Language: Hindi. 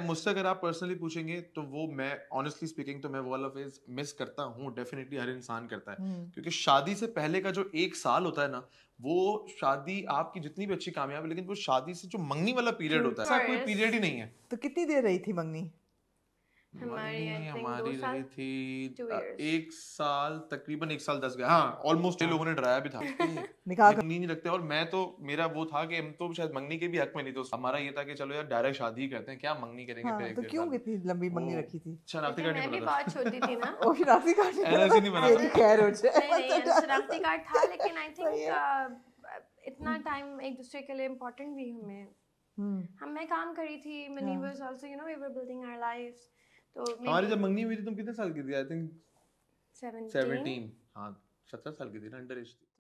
मुझसे अगर आप पर्सनली पूछेंगे तो वो मैं ऑनेस्टली स्पीकिंग तो मैं वो वाला फेज मिस करता हूँ डेफिनेटली हर इंसान करता है hmm. क्योंकि शादी से पहले का जो एक साल होता है ना वो शादी आपकी जितनी भी अच्छी कामयाबी लेकिन वो शादी से जो मंगनी वाला पीरियड होता है ऐसा कोई पीरियड ही नहीं है तो कितनी देर रही थी मंगनी हमारी हमारी रही थी एक साल तकरीबन एक साल दस गए हाँ ऑलमोस्ट हाँ। लोगों ने डराया भी था निकाह नहीं, नहीं रखते और मैं तो मेरा वो था कि हम तो शायद मंगनी के भी हक में नहीं तो हमारा ये था कि चलो यार डायरेक्ट शादी करते हैं क्या मंगनी करेंगे हाँ, तो क्यों इतनी लंबी मंगनी रखी थी शनाख्ती अच्छा, अच्छा, कार्ड नहीं बना शनाख्ती अच्छा, कार्ड था लेकिन आई थिंक इतना टाइम एक दूसरे के लिए इम्पोर्टेंट भी हमें हम्म। हम मैं काम करी थी money was also you know we were building our lifes तो हमारी जब मंगनी हुई थी तुम कितने साल की थी आई थिंक 17 हाँ 17 साल की थी ना अंडर एज थी